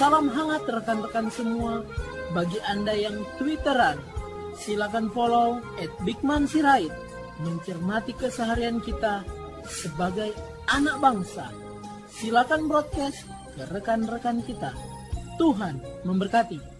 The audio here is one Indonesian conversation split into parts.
Salam hangat rekan-rekan semua. Bagi Anda yang Twitteran, silakan follow at Bigman Sirait. Mencermati keseharian kita sebagai anak bangsa. Silakan broadcast ke rekan-rekan kita. Tuhan memberkati.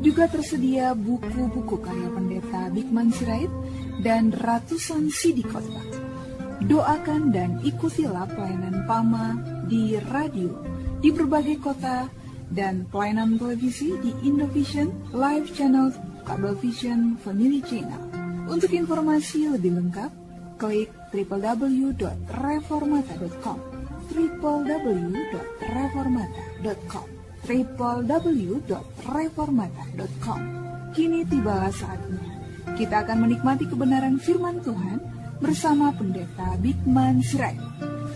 juga tersedia buku-buku karya pendeta Bikman Sirait dan ratusan CD kotak. Doakan dan ikutilah pelayanan PAMA di radio di berbagai kota dan pelayanan televisi di Indovision, Live Channel, Kabel Vision Family Channel. Untuk informasi lebih lengkap, klik www.reformata.com www.reformata.com www.reformata.com. Kini tiba saatnya. Kita akan menikmati kebenaran firman Tuhan bersama Pendeta Bigman Sirai.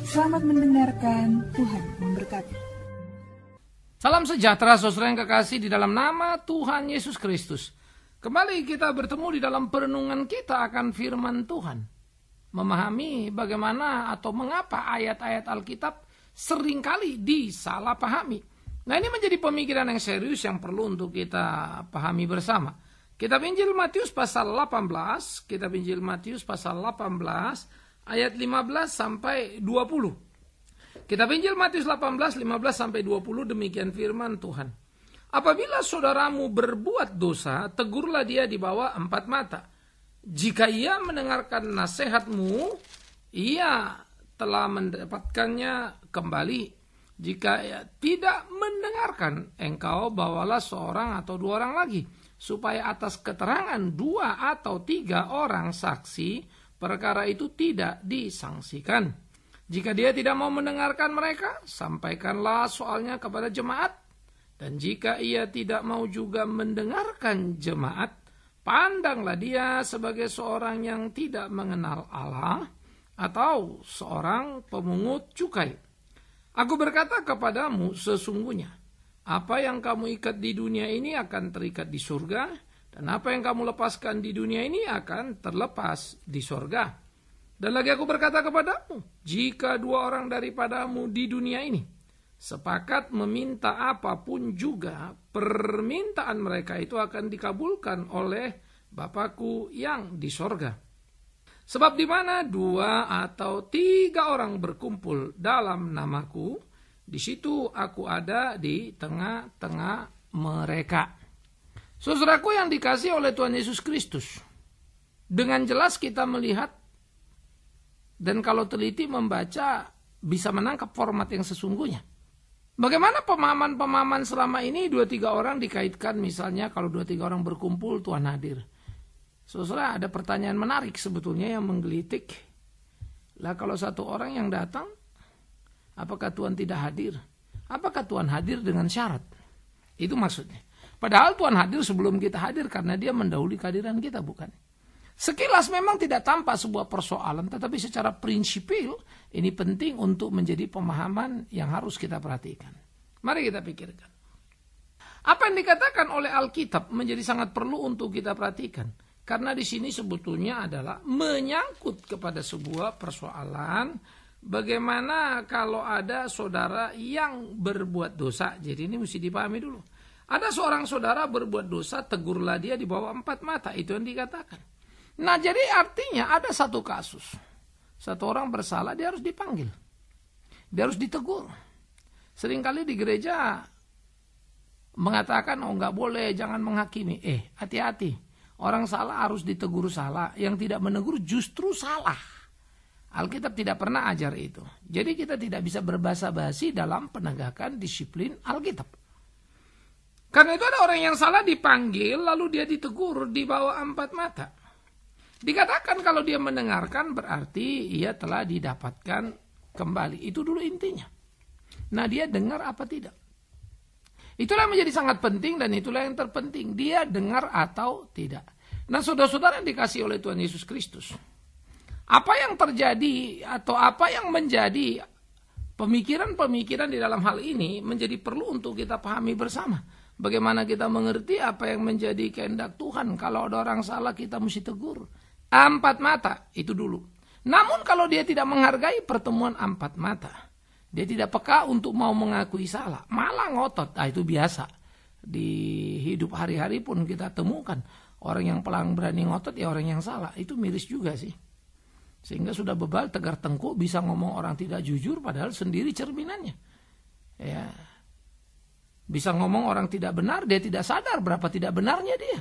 Selamat mendengarkan, Tuhan memberkati. Salam sejahtera saudara yang kekasih di dalam nama Tuhan Yesus Kristus. Kembali kita bertemu di dalam perenungan kita akan firman Tuhan. Memahami bagaimana atau mengapa ayat-ayat Alkitab seringkali disalahpahami. Nah ini menjadi pemikiran yang serius yang perlu untuk kita pahami bersama. kita Injil Matius pasal 18, Kitab Injil Matius pasal 18 ayat 15 sampai 20. kita Injil Matius 18, 15 sampai 20 demikian firman Tuhan. Apabila saudaramu berbuat dosa, tegurlah dia di bawah empat mata. Jika ia mendengarkan nasihatmu, ia telah mendapatkannya kembali jika ya, tidak mendengarkan engkau bawalah seorang atau dua orang lagi supaya atas keterangan dua atau tiga orang saksi perkara itu tidak disangsikan. Jika dia tidak mau mendengarkan mereka, sampaikanlah soalnya kepada jemaat. Dan jika ia tidak mau juga mendengarkan jemaat, pandanglah dia sebagai seorang yang tidak mengenal Allah atau seorang pemungut cukai. Aku berkata kepadamu sesungguhnya, apa yang kamu ikat di dunia ini akan terikat di surga, dan apa yang kamu lepaskan di dunia ini akan terlepas di surga. Dan lagi aku berkata kepadamu, jika dua orang daripadamu di dunia ini sepakat meminta apapun juga, permintaan mereka itu akan dikabulkan oleh Bapakku yang di sorga. Sebab di mana dua atau tiga orang berkumpul dalam namaku, di situ aku ada di tengah-tengah mereka. Saudaraku yang dikasih oleh Tuhan Yesus Kristus, dengan jelas kita melihat dan kalau teliti membaca bisa menangkap format yang sesungguhnya. Bagaimana pemahaman-pemahaman selama ini dua tiga orang dikaitkan misalnya kalau dua tiga orang berkumpul Tuhan hadir. Sesudah ada pertanyaan menarik sebetulnya yang menggelitik. Lah kalau satu orang yang datang, apakah Tuhan tidak hadir? Apakah Tuhan hadir dengan syarat? Itu maksudnya. Padahal Tuhan hadir sebelum kita hadir karena dia mendahului kehadiran kita, bukan? Sekilas memang tidak tampak sebuah persoalan, tetapi secara prinsipil ini penting untuk menjadi pemahaman yang harus kita perhatikan. Mari kita pikirkan. Apa yang dikatakan oleh Alkitab menjadi sangat perlu untuk kita perhatikan. Karena di sini sebetulnya adalah menyangkut kepada sebuah persoalan bagaimana kalau ada saudara yang berbuat dosa. Jadi ini mesti dipahami dulu. Ada seorang saudara berbuat dosa, tegurlah dia di bawah empat mata. Itu yang dikatakan. Nah jadi artinya ada satu kasus. Satu orang bersalah dia harus dipanggil. Dia harus ditegur. Seringkali di gereja mengatakan oh nggak boleh jangan menghakimi. Eh hati-hati Orang salah harus ditegur salah, yang tidak menegur justru salah. Alkitab tidak pernah ajar itu. Jadi kita tidak bisa berbahasa basi dalam penegakan disiplin Alkitab. Karena itu ada orang yang salah dipanggil, lalu dia ditegur di bawah empat mata. Dikatakan kalau dia mendengarkan berarti ia telah didapatkan kembali. Itu dulu intinya. Nah dia dengar apa tidak? Itulah yang menjadi sangat penting dan itulah yang terpenting. Dia dengar atau tidak. Nah saudara-saudara yang dikasih oleh Tuhan Yesus Kristus. Apa yang terjadi atau apa yang menjadi pemikiran-pemikiran di dalam hal ini menjadi perlu untuk kita pahami bersama. Bagaimana kita mengerti apa yang menjadi kehendak Tuhan. Kalau ada orang salah kita mesti tegur. Empat mata, itu dulu. Namun kalau dia tidak menghargai pertemuan empat mata dia tidak peka untuk mau mengakui salah, malah ngotot. Nah, itu biasa. Di hidup hari-hari pun kita temukan orang yang pelang berani ngotot ya orang yang salah. Itu miris juga sih. Sehingga sudah bebal tegar tengkuk bisa ngomong orang tidak jujur padahal sendiri cerminannya. Ya. Bisa ngomong orang tidak benar, dia tidak sadar berapa tidak benarnya dia.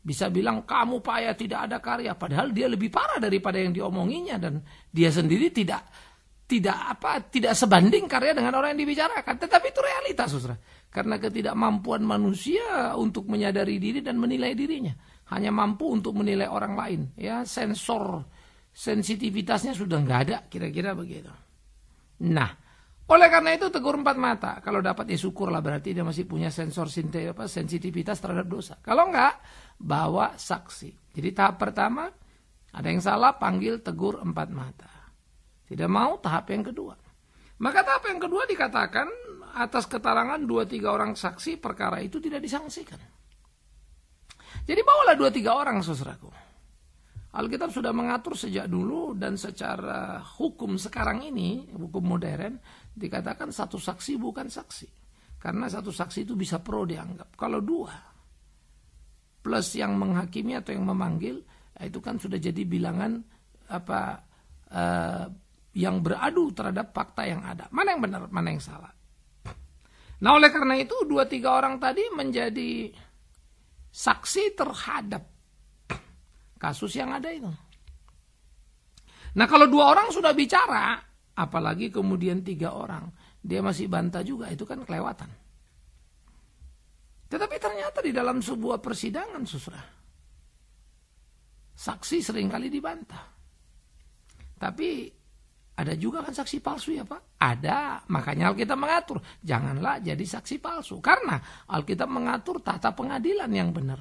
Bisa bilang kamu payah tidak ada karya padahal dia lebih parah daripada yang diomonginya dan dia sendiri tidak tidak apa tidak sebanding karya dengan orang yang dibicarakan tetapi itu realitas Saudara karena ketidakmampuan manusia untuk menyadari diri dan menilai dirinya hanya mampu untuk menilai orang lain ya sensor sensitivitasnya sudah nggak ada kira-kira begitu nah oleh karena itu tegur empat mata. Kalau dapat ya syukurlah berarti dia masih punya sensor sinte apa, sensitivitas terhadap dosa. Kalau nggak bawa saksi. Jadi tahap pertama, ada yang salah panggil tegur empat mata. Tidak mau tahap yang kedua. Maka tahap yang kedua dikatakan atas keterangan dua tiga orang saksi perkara itu tidak disangsikan. Jadi bawalah dua tiga orang saudaraku. Alkitab sudah mengatur sejak dulu dan secara hukum sekarang ini, hukum modern, dikatakan satu saksi bukan saksi. Karena satu saksi itu bisa pro dianggap. Kalau dua, plus yang menghakimi atau yang memanggil, itu kan sudah jadi bilangan apa eh, yang beradu terhadap fakta yang ada. Mana yang benar, mana yang salah. Nah oleh karena itu dua tiga orang tadi menjadi saksi terhadap kasus yang ada itu. Nah kalau dua orang sudah bicara, apalagi kemudian tiga orang, dia masih bantah juga, itu kan kelewatan. Tetapi ternyata di dalam sebuah persidangan susrah, saksi seringkali dibantah. Tapi ada juga kan saksi palsu ya Pak? Ada. Makanya Alkitab mengatur. Janganlah jadi saksi palsu. Karena Alkitab mengatur tata pengadilan yang benar.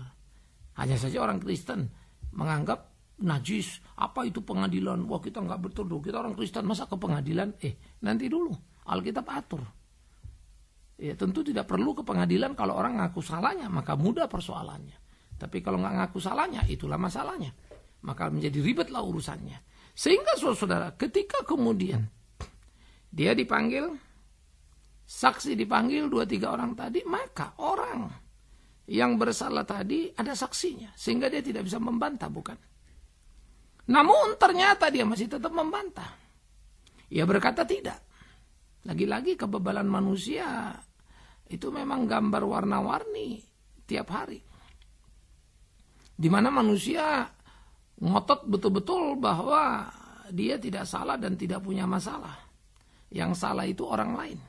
Hanya saja orang Kristen menganggap najis. Apa itu pengadilan? Wah kita nggak betul dong. Kita orang Kristen masa ke pengadilan? Eh nanti dulu. Alkitab atur. Ya tentu tidak perlu ke pengadilan kalau orang ngaku salahnya. Maka mudah persoalannya. Tapi kalau nggak ngaku salahnya itulah masalahnya. Maka menjadi ribetlah urusannya. Sehingga saudara, ketika kemudian dia dipanggil, saksi dipanggil dua tiga orang tadi, maka orang yang bersalah tadi ada saksinya, sehingga dia tidak bisa membantah, bukan? Namun ternyata dia masih tetap membantah. Ia berkata tidak. Lagi-lagi kebebalan manusia itu memang gambar warna-warni tiap hari. Di mana manusia ngotot betul-betul bahwa dia tidak salah dan tidak punya masalah. Yang salah itu orang lain.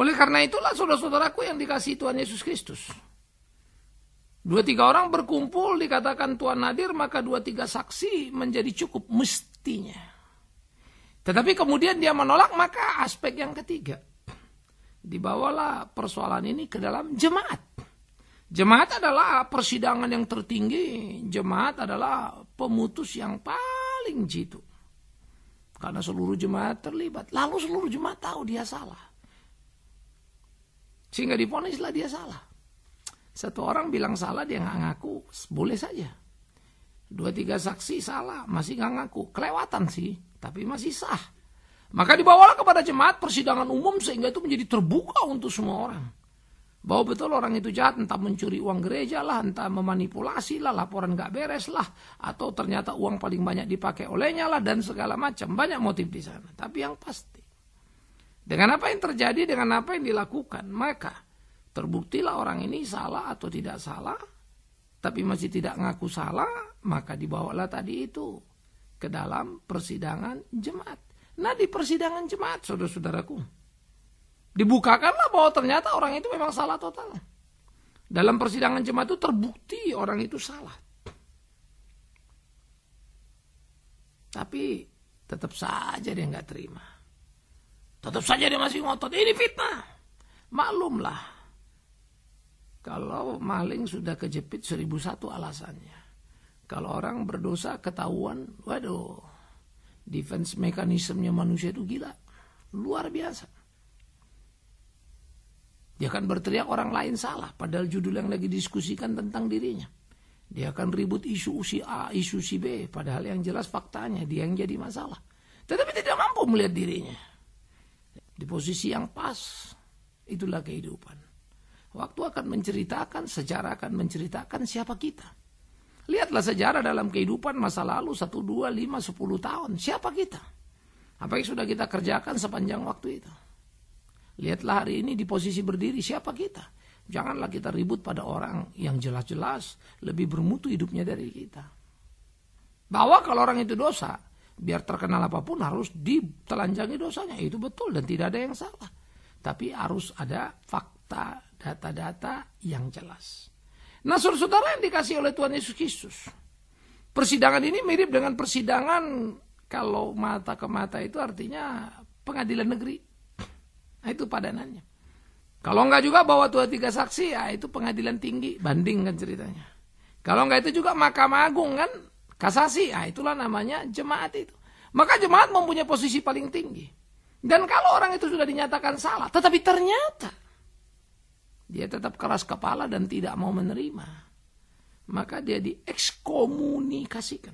Oleh karena itulah saudara-saudaraku yang dikasih Tuhan Yesus Kristus. Dua tiga orang berkumpul dikatakan Tuhan hadir maka dua tiga saksi menjadi cukup mestinya. Tetapi kemudian dia menolak maka aspek yang ketiga. Dibawalah persoalan ini ke dalam jemaat. Jemaat adalah persidangan yang tertinggi, jemaat adalah pemutus yang paling jitu. Karena seluruh jemaat terlibat, lalu seluruh jemaat tahu dia salah. Sehingga diponislah dia salah. Satu orang bilang salah, dia nggak ngaku, boleh saja. Dua tiga saksi salah, masih nggak ngaku, kelewatan sih, tapi masih sah. Maka dibawalah kepada jemaat persidangan umum sehingga itu menjadi terbuka untuk semua orang bahwa betul orang itu jahat entah mencuri uang gereja lah, entah memanipulasi lah, laporan gak beres lah, atau ternyata uang paling banyak dipakai olehnya lah dan segala macam banyak motif di sana. Tapi yang pasti dengan apa yang terjadi dengan apa yang dilakukan maka terbuktilah orang ini salah atau tidak salah, tapi masih tidak ngaku salah maka dibawalah tadi itu ke dalam persidangan jemaat. Nah di persidangan jemaat saudara-saudaraku dibukakanlah bahwa ternyata orang itu memang salah total. Dalam persidangan jemaat itu terbukti orang itu salah. Tapi tetap saja dia nggak terima. Tetap saja dia masih ngotot. Ini fitnah. Maklumlah. Kalau maling sudah kejepit seribu satu alasannya. Kalau orang berdosa ketahuan, waduh, defense mekanismenya manusia itu gila. Luar biasa. Dia akan berteriak orang lain salah, padahal judul yang lagi diskusikan tentang dirinya. Dia akan ribut isu si A, isu si B, padahal yang jelas faktanya dia yang jadi masalah. Tetapi tidak mampu melihat dirinya. Di posisi yang pas, itulah kehidupan. Waktu akan menceritakan, sejarah akan menceritakan siapa kita. Lihatlah sejarah dalam kehidupan masa lalu 1, 2, 5, 10 tahun. Siapa kita? Apa yang sudah kita kerjakan sepanjang waktu itu? Lihatlah hari ini di posisi berdiri siapa kita. Janganlah kita ribut pada orang yang jelas-jelas lebih bermutu hidupnya dari kita. Bahwa kalau orang itu dosa, biar terkenal apapun harus ditelanjangi dosanya. Itu betul dan tidak ada yang salah. Tapi harus ada fakta, data-data yang jelas. Nah saudara yang dikasih oleh Tuhan Yesus Kristus. Persidangan ini mirip dengan persidangan kalau mata ke mata itu artinya pengadilan negeri Nah, itu padanannya. Kalau enggak juga bawa dua tiga saksi, ya itu pengadilan tinggi, banding kan ceritanya. Kalau enggak itu juga Mahkamah Agung kan kasasi, ya itulah namanya jemaat itu. Maka jemaat mempunyai posisi paling tinggi. Dan kalau orang itu sudah dinyatakan salah, tetapi ternyata dia tetap keras kepala dan tidak mau menerima, maka dia diekskomunikasikan.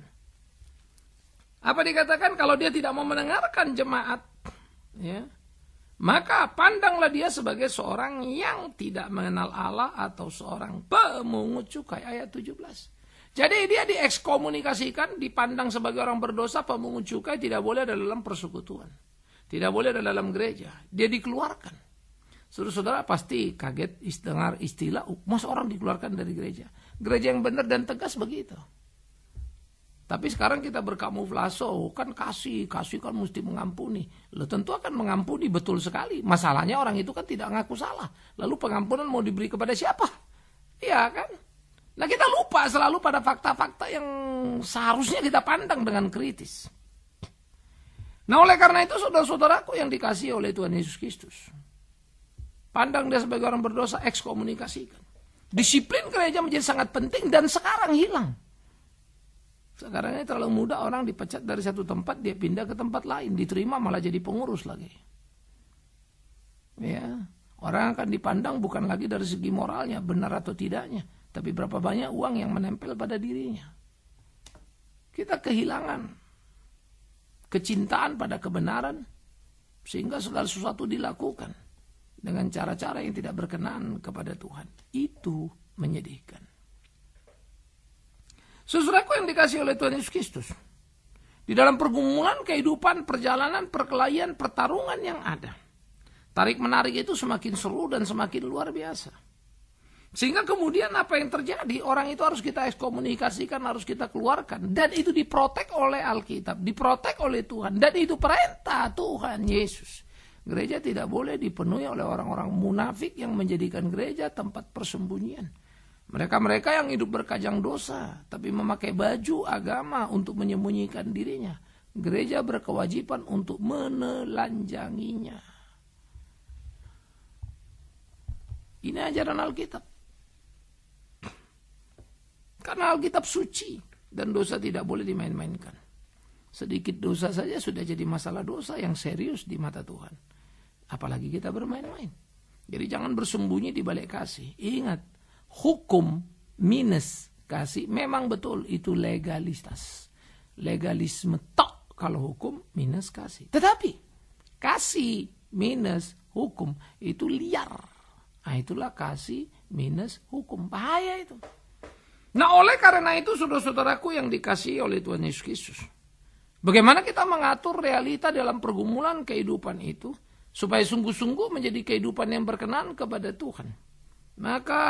Apa dikatakan kalau dia tidak mau mendengarkan jemaat, ya, maka pandanglah dia sebagai seorang yang tidak mengenal Allah atau seorang pemungut cukai ayat 17. Jadi dia diekskomunikasikan, dipandang sebagai orang berdosa, pemungut cukai tidak boleh ada dalam persekutuan. Tidak boleh ada dalam gereja. Dia dikeluarkan. Saudara-saudara pasti kaget dengar istilah, mas orang dikeluarkan dari gereja. Gereja yang benar dan tegas begitu. Tapi sekarang kita berkamuflase, oh, kan kasih, kasih kan mesti mengampuni. Lo tentu akan mengampuni betul sekali. Masalahnya orang itu kan tidak ngaku salah. Lalu pengampunan mau diberi kepada siapa? Iya kan? Nah kita lupa selalu pada fakta-fakta yang seharusnya kita pandang dengan kritis. Nah oleh karena itu saudara-saudaraku yang dikasih oleh Tuhan Yesus Kristus. Pandang dia sebagai orang berdosa, ekskomunikasikan. Disiplin gereja menjadi sangat penting dan sekarang hilang. Sekarang ini terlalu mudah orang dipecat dari satu tempat dia pindah ke tempat lain, diterima malah jadi pengurus lagi. Ya, orang akan dipandang bukan lagi dari segi moralnya benar atau tidaknya, tapi berapa banyak uang yang menempel pada dirinya. Kita kehilangan kecintaan pada kebenaran sehingga segala sesuatu dilakukan dengan cara-cara yang tidak berkenan kepada Tuhan. Itu menyedihkan. Sesuatu yang dikasih oleh Tuhan Yesus Kristus. Di dalam pergumulan, kehidupan, perjalanan, perkelahian, pertarungan yang ada. Tarik menarik itu semakin seru dan semakin luar biasa. Sehingga kemudian apa yang terjadi, orang itu harus kita ekskomunikasikan, harus kita keluarkan. Dan itu diprotek oleh Alkitab, diprotek oleh Tuhan. Dan itu perintah Tuhan Yesus. Gereja tidak boleh dipenuhi oleh orang-orang munafik yang menjadikan gereja tempat persembunyian mereka-mereka yang hidup berkajang dosa, tapi memakai baju agama untuk menyembunyikan dirinya. Gereja berkewajiban untuk menelanjanginya. Ini ajaran Alkitab. Karena Alkitab suci dan dosa tidak boleh dimain-mainkan. Sedikit dosa saja sudah jadi masalah dosa yang serius di mata Tuhan. Apalagi kita bermain-main. Jadi jangan bersembunyi di balik kasih. Ingat, hukum minus kasih memang betul itu legalitas. Legalisme tok kalau hukum minus kasih. Tetapi kasih minus hukum itu liar. Nah itulah kasih minus hukum. Bahaya itu. Nah oleh karena itu saudara-saudaraku yang dikasih oleh Tuhan Yesus Kristus. Bagaimana kita mengatur realita dalam pergumulan kehidupan itu supaya sungguh-sungguh menjadi kehidupan yang berkenan kepada Tuhan. Maka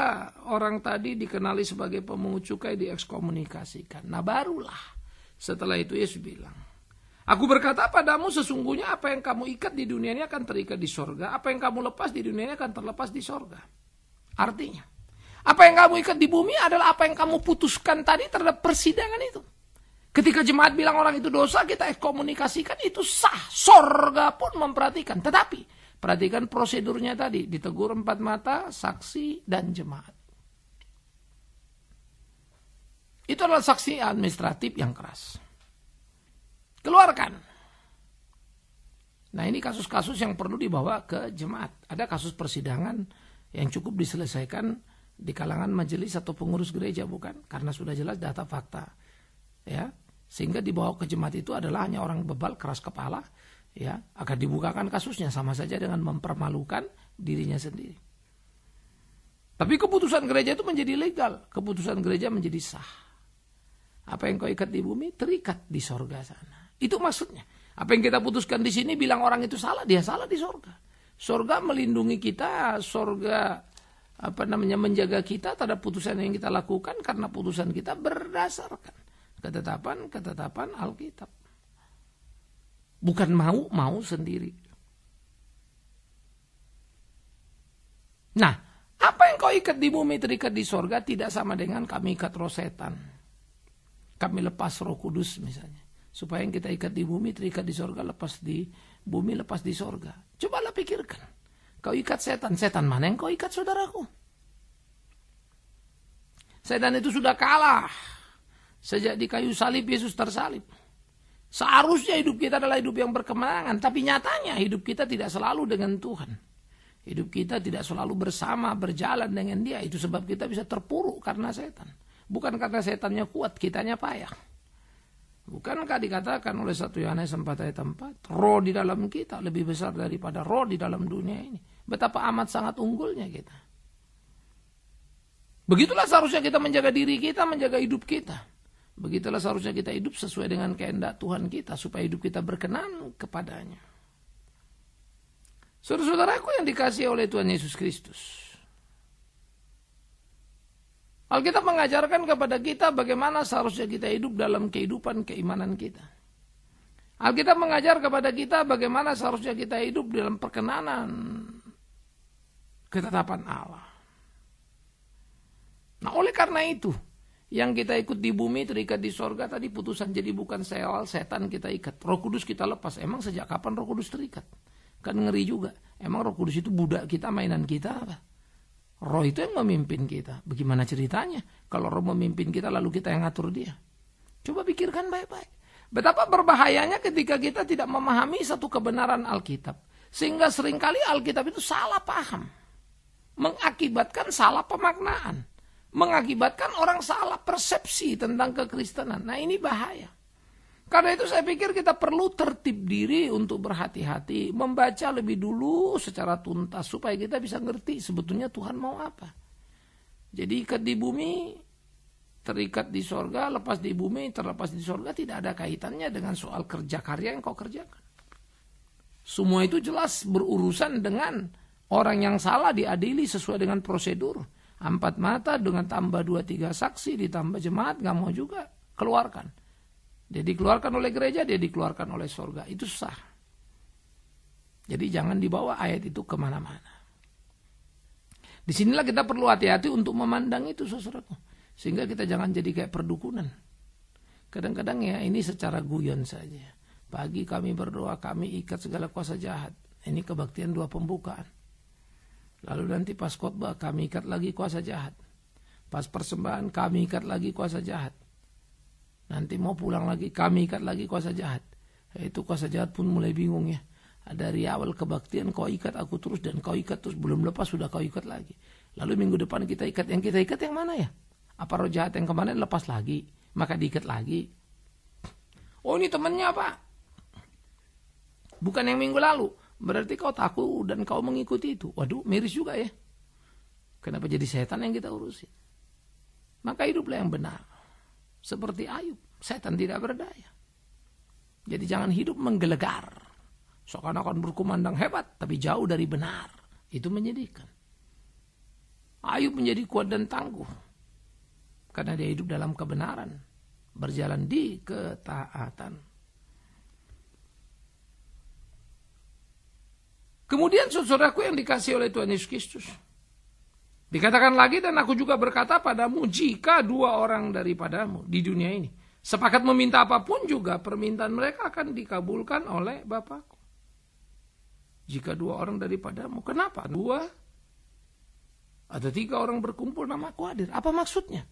orang tadi dikenali sebagai pemungut cukai diekskomunikasikan. Nah barulah setelah itu Yesus bilang, Aku berkata padamu sesungguhnya apa yang kamu ikat di dunia ini akan terikat di sorga. Apa yang kamu lepas di dunia ini akan terlepas di sorga. Artinya, apa yang kamu ikat di bumi adalah apa yang kamu putuskan tadi terhadap persidangan itu. Ketika jemaat bilang orang itu dosa, kita ekskomunikasikan itu sah. Sorga pun memperhatikan. Tetapi, Perhatikan prosedurnya tadi, ditegur empat mata, saksi, dan jemaat. Itu adalah saksi administratif yang keras. Keluarkan. Nah ini kasus-kasus yang perlu dibawa ke jemaat. Ada kasus persidangan yang cukup diselesaikan di kalangan majelis atau pengurus gereja bukan? Karena sudah jelas data fakta. Ya, sehingga dibawa ke jemaat itu adalah hanya orang bebal keras kepala ya akan dibukakan kasusnya sama saja dengan mempermalukan dirinya sendiri. Tapi keputusan gereja itu menjadi legal, keputusan gereja menjadi sah. Apa yang kau ikat di bumi terikat di sorga sana. Itu maksudnya. Apa yang kita putuskan di sini bilang orang itu salah, dia salah di sorga. Sorga melindungi kita, sorga apa namanya menjaga kita terhadap putusan yang kita lakukan karena putusan kita berdasarkan ketetapan ketetapan Alkitab. Bukan mau, mau sendiri. Nah, apa yang kau ikat di bumi terikat di sorga tidak sama dengan kami ikat roh setan. Kami lepas roh kudus misalnya. Supaya yang kita ikat di bumi terikat di sorga, lepas di bumi, lepas di sorga. Cobalah pikirkan. Kau ikat setan, setan mana yang kau ikat saudaraku? Setan itu sudah kalah. Sejak di kayu salib, Yesus tersalib. Seharusnya hidup kita adalah hidup yang berkemenangan, tapi nyatanya hidup kita tidak selalu dengan Tuhan. Hidup kita tidak selalu bersama, berjalan dengan dia. Itu sebab kita bisa terpuruk karena setan. Bukan karena setannya kuat, kitanya payah. Bukankah dikatakan oleh satu Yohanes 4 ayat roh di dalam kita lebih besar daripada roh di dalam dunia ini. Betapa amat sangat unggulnya kita. Begitulah seharusnya kita menjaga diri kita, menjaga hidup kita. Begitulah seharusnya kita hidup sesuai dengan kehendak Tuhan kita supaya hidup kita berkenan kepadanya. Saudara-saudaraku yang dikasih oleh Tuhan Yesus Kristus. Alkitab mengajarkan kepada kita bagaimana seharusnya kita hidup dalam kehidupan keimanan kita. Alkitab mengajar kepada kita bagaimana seharusnya kita hidup dalam perkenanan ketetapan Allah. Nah, oleh karena itu, yang kita ikut di bumi terikat di sorga tadi putusan jadi bukan sewal setan kita ikat. Roh Kudus kita lepas. Emang sejak kapan Roh Kudus terikat? Kan ngeri juga. Emang Roh Kudus itu budak kita mainan kita apa? Roh itu yang memimpin kita. Bagaimana ceritanya? Kalau roh memimpin kita lalu kita yang ngatur dia. Coba pikirkan baik-baik. Betapa berbahayanya ketika kita tidak memahami satu kebenaran Alkitab. Sehingga seringkali Alkitab itu salah paham. Mengakibatkan salah pemaknaan mengakibatkan orang salah persepsi tentang kekristenan. Nah ini bahaya. Karena itu saya pikir kita perlu tertib diri untuk berhati-hati, membaca lebih dulu secara tuntas supaya kita bisa ngerti sebetulnya Tuhan mau apa. Jadi ikat di bumi, terikat di sorga, lepas di bumi, terlepas di sorga tidak ada kaitannya dengan soal kerja karya yang kau kerjakan. Semua itu jelas berurusan dengan orang yang salah diadili sesuai dengan prosedur empat mata dengan tambah dua tiga saksi ditambah jemaat nggak mau juga keluarkan dia dikeluarkan oleh gereja dia dikeluarkan oleh sorga itu sah jadi jangan dibawa ayat itu kemana-mana disinilah kita perlu hati-hati untuk memandang itu saudaraku sehingga kita jangan jadi kayak perdukunan kadang-kadang ya ini secara guyon saja pagi kami berdoa kami ikat segala kuasa jahat ini kebaktian dua pembukaan Lalu nanti pas khotbah kami ikat lagi kuasa jahat. Pas persembahan kami ikat lagi kuasa jahat. Nanti mau pulang lagi kami ikat lagi kuasa jahat. Itu kuasa jahat pun mulai bingung ya. Dari awal kebaktian kau ikat aku terus dan kau ikat terus belum lepas sudah kau ikat lagi. Lalu minggu depan kita ikat yang kita ikat yang mana ya? Apa roh jahat yang kemarin lepas lagi? Maka diikat lagi. Oh ini temennya apa? Bukan yang minggu lalu. Berarti kau takut dan kau mengikuti itu. Waduh, miris juga ya. Kenapa jadi setan yang kita urusin? Maka hiduplah yang benar. Seperti Ayub, setan tidak berdaya. Jadi jangan hidup menggelegar. Seakan-akan berkumandang hebat, tapi jauh dari benar. Itu menyedihkan. Ayub menjadi kuat dan tangguh. Karena dia hidup dalam kebenaran. Berjalan di ketaatan. Kemudian saudaraku yang dikasih oleh Tuhan Yesus Kristus. Dikatakan lagi dan aku juga berkata padamu jika dua orang daripadamu di dunia ini. Sepakat meminta apapun juga permintaan mereka akan dikabulkan oleh Bapakku. Jika dua orang daripadamu. Kenapa? Dua ada tiga orang berkumpul nama aku hadir. Apa maksudnya?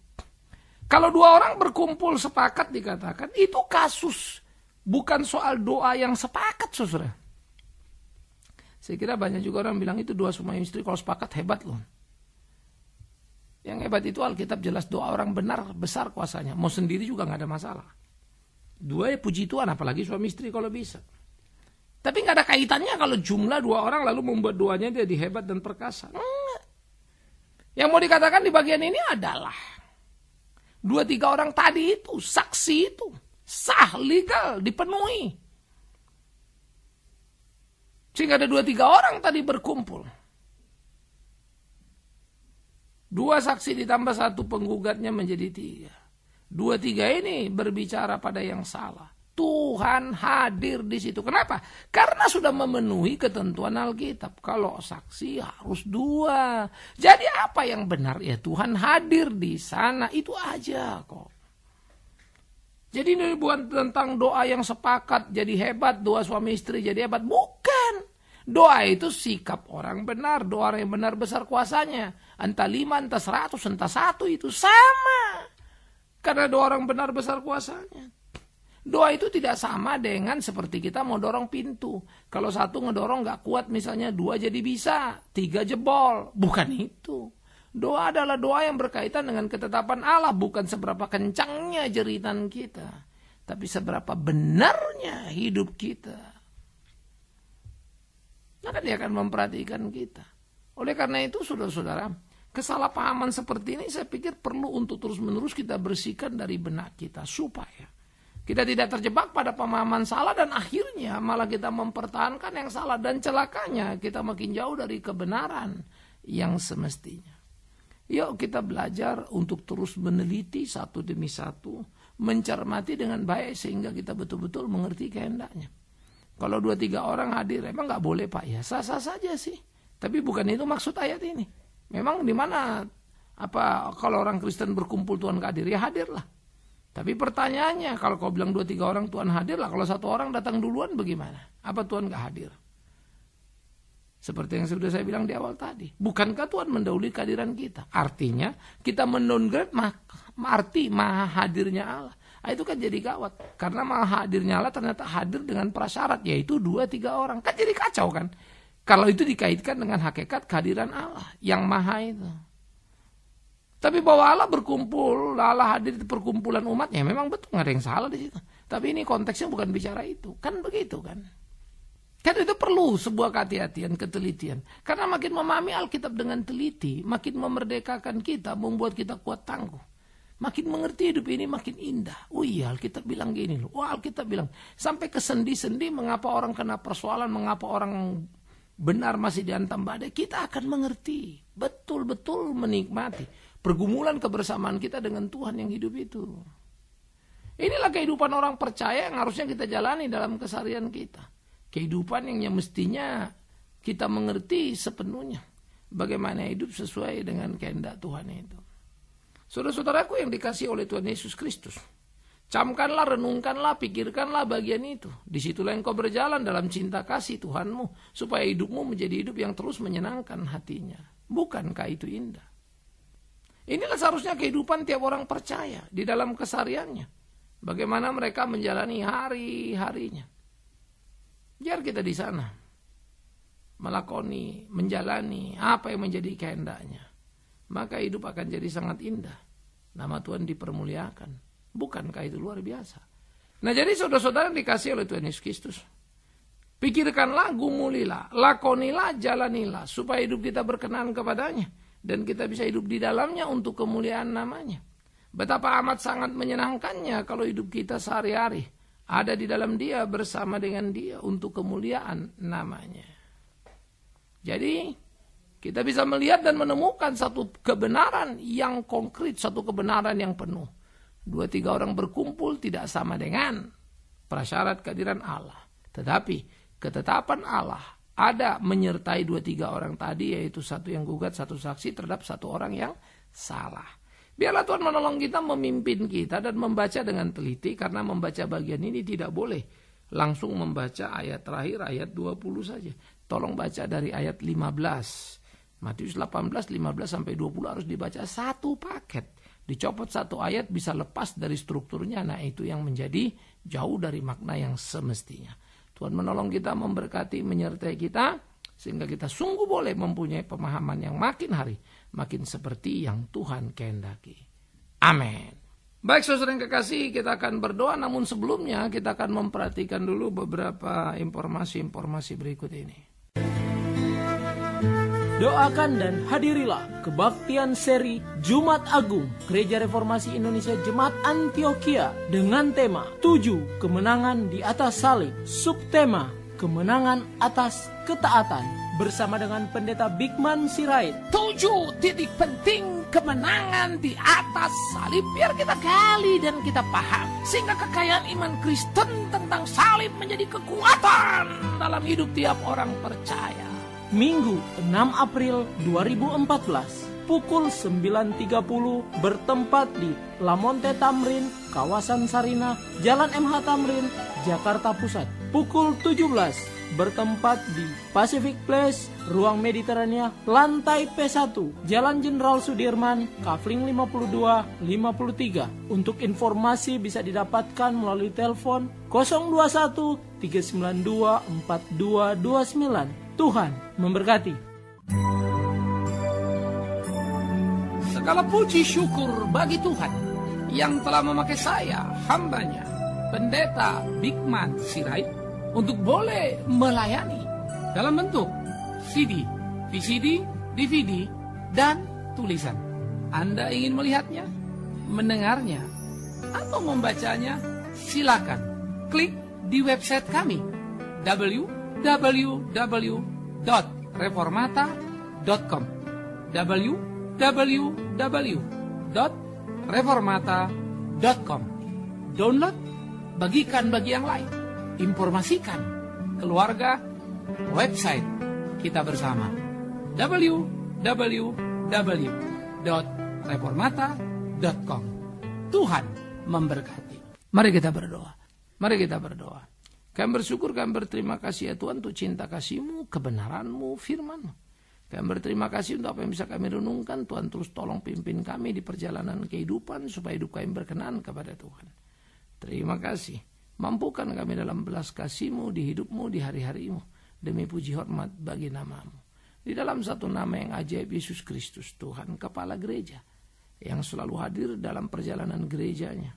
Kalau dua orang berkumpul sepakat dikatakan itu kasus. Bukan soal doa yang sepakat saudara. Saya kira banyak juga orang bilang itu doa suami istri kalau sepakat hebat loh. Yang hebat itu Alkitab jelas doa orang benar besar kuasanya. Mau sendiri juga nggak ada masalah. Dua ya puji Tuhan apalagi suami istri kalau bisa. Tapi nggak ada kaitannya kalau jumlah dua orang lalu membuat duanya jadi hebat dan perkasa. Enggak. Yang mau dikatakan di bagian ini adalah dua tiga orang tadi itu saksi itu sah legal dipenuhi sehingga ada dua tiga orang tadi berkumpul. Dua saksi ditambah satu penggugatnya menjadi tiga. Dua tiga ini berbicara pada yang salah. Tuhan hadir di situ. Kenapa? Karena sudah memenuhi ketentuan Alkitab. Kalau saksi harus dua. Jadi apa yang benar? Ya Tuhan hadir di sana. Itu aja kok. Jadi ini bukan tentang doa yang sepakat jadi hebat, doa suami istri jadi hebat. Bukan. Doa itu sikap orang benar, doa yang benar besar kuasanya. Entah lima, entah seratus, entah satu itu sama. Karena doa orang benar besar kuasanya. Doa itu tidak sama dengan seperti kita mau dorong pintu. Kalau satu ngedorong nggak kuat misalnya, dua jadi bisa, tiga jebol. Bukan itu. Doa adalah doa yang berkaitan dengan ketetapan Allah, bukan seberapa kencangnya jeritan kita. Tapi seberapa benarnya hidup kita maka dia akan memperhatikan kita. Oleh karena itu, saudara-saudara, kesalahpahaman seperti ini saya pikir perlu untuk terus-menerus kita bersihkan dari benak kita supaya kita tidak terjebak pada pemahaman salah dan akhirnya malah kita mempertahankan yang salah dan celakanya kita makin jauh dari kebenaran yang semestinya. Yuk kita belajar untuk terus meneliti satu demi satu, mencermati dengan baik sehingga kita betul-betul mengerti kehendaknya. Kalau dua tiga orang hadir, emang nggak boleh pak? Ya sah sah saja sih. Tapi bukan itu maksud ayat ini. Memang di mana apa kalau orang Kristen berkumpul Tuhan gak hadir ya hadirlah. Tapi pertanyaannya kalau kau bilang dua tiga orang Tuhan hadirlah, kalau satu orang datang duluan bagaimana? Apa Tuhan gak hadir? Seperti yang sudah saya bilang di awal tadi, bukankah Tuhan mendahului kehadiran kita? Artinya kita mendowngrade arti maha hadirnya Allah. Ah, itu kan jadi gawat. Karena malah hadirnya Allah ternyata hadir dengan prasyarat, yaitu dua tiga orang. Kan jadi kacau kan? Kalau itu dikaitkan dengan hakikat kehadiran Allah yang maha itu. Tapi bahwa Allah berkumpul, Allah hadir di perkumpulan umatnya, memang betul nggak ada yang salah di situ. Tapi ini konteksnya bukan bicara itu, kan begitu kan? Kan itu perlu sebuah kehati-hatian, ketelitian. Karena makin memahami Alkitab dengan teliti, makin memerdekakan kita, membuat kita kuat tangguh. Makin mengerti hidup ini makin indah. Oh iya Alkitab bilang gini loh. Wah oh, Alkitab bilang. Sampai ke sendi-sendi mengapa orang kena persoalan, mengapa orang benar masih diantam badai. Kita akan mengerti. Betul-betul menikmati. Pergumulan kebersamaan kita dengan Tuhan yang hidup itu. Inilah kehidupan orang percaya yang harusnya kita jalani dalam kesarian kita. Kehidupan yang ya mestinya kita mengerti sepenuhnya. Bagaimana hidup sesuai dengan kehendak Tuhan itu. Saudara-saudaraku yang dikasih oleh Tuhan Yesus Kristus. Camkanlah, renungkanlah, pikirkanlah bagian itu. Disitulah engkau berjalan dalam cinta kasih Tuhanmu. Supaya hidupmu menjadi hidup yang terus menyenangkan hatinya. Bukankah itu indah? Inilah seharusnya kehidupan tiap orang percaya di dalam kesariannya. Bagaimana mereka menjalani hari-harinya. Biar kita di sana melakoni, menjalani apa yang menjadi kehendaknya maka hidup akan jadi sangat indah. Nama Tuhan dipermuliakan. Bukankah itu luar biasa? Nah jadi saudara-saudara dikasih oleh Tuhan Yesus Kristus. Pikirkanlah, gumulilah, lakonilah, jalanilah. Supaya hidup kita berkenan kepadanya. Dan kita bisa hidup di dalamnya untuk kemuliaan namanya. Betapa amat sangat menyenangkannya kalau hidup kita sehari-hari ada di dalam dia bersama dengan dia untuk kemuliaan namanya. Jadi kita bisa melihat dan menemukan satu kebenaran yang konkret, satu kebenaran yang penuh. Dua tiga orang berkumpul tidak sama dengan prasyarat kehadiran Allah. Tetapi ketetapan Allah ada menyertai dua tiga orang tadi yaitu satu yang gugat, satu saksi terhadap satu orang yang salah. Biarlah Tuhan menolong kita memimpin kita dan membaca dengan teliti karena membaca bagian ini tidak boleh langsung membaca ayat terakhir ayat 20 saja. Tolong baca dari ayat 15 Matius 18, 15 sampai 20 harus dibaca satu paket. Dicopot satu ayat bisa lepas dari strukturnya. Nah itu yang menjadi jauh dari makna yang semestinya. Tuhan menolong kita, memberkati, menyertai kita. Sehingga kita sungguh boleh mempunyai pemahaman yang makin hari. Makin seperti yang Tuhan kehendaki. Amin. Baik saudara yang kekasih, kita akan berdoa namun sebelumnya kita akan memperhatikan dulu beberapa informasi-informasi berikut ini. Doakan dan hadirilah kebaktian seri Jumat Agung Gereja Reformasi Indonesia Jemaat Antioquia dengan tema 7 Kemenangan di atas salib. Subtema Kemenangan atas ketaatan bersama dengan pendeta Bigman Sirait. 7 titik penting kemenangan di atas salib biar kita gali dan kita paham sehingga kekayaan iman Kristen tentang salib menjadi kekuatan dalam hidup tiap orang percaya. Minggu 6 April 2014 pukul 9.30 bertempat di Lamonte Tamrin, kawasan Sarina, Jalan MH Tamrin, Jakarta Pusat. Pukul 17 bertempat di Pacific Place, Ruang Mediterania, Lantai P1, Jalan Jenderal Sudirman, Kavling 52, 53. Untuk informasi bisa didapatkan melalui telepon 021 392 4229 Tuhan memberkati. Segala puji syukur bagi Tuhan yang telah memakai saya, hambanya, pendeta Bigman Sirait, untuk boleh melayani dalam bentuk CD, VCD, DVD, dan tulisan. Anda ingin melihatnya, mendengarnya, atau membacanya, silakan klik di website kami www www.reformata.com www.reformata.com Download, bagikan bagi yang lain, informasikan keluarga, website kita bersama www.reformata.com Tuhan memberkati. Mari kita berdoa. Mari kita berdoa. Kami bersyukur, kami berterima kasih ya Tuhan untuk cinta kasihmu, kebenaranmu, Firmanmu. Kami berterima kasih untuk apa yang bisa kami renungkan. Tuhan terus tolong pimpin kami di perjalanan kehidupan supaya hidup kami berkenan kepada Tuhan. Terima kasih. Mampukan kami dalam belas kasihmu di hidupmu, di hari-harimu. Demi puji hormat bagi namamu. Di dalam satu nama yang ajaib, Yesus Kristus, Tuhan Kepala Gereja. Yang selalu hadir dalam perjalanan gerejanya.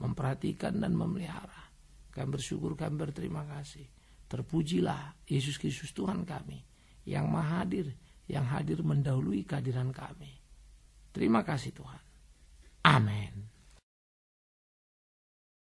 Memperhatikan dan memelihara kami bersyukur, kami berterima kasih. Terpujilah Yesus Kristus Tuhan kami yang Mahadir, yang hadir mendahului kehadiran kami. Terima kasih Tuhan. Amin.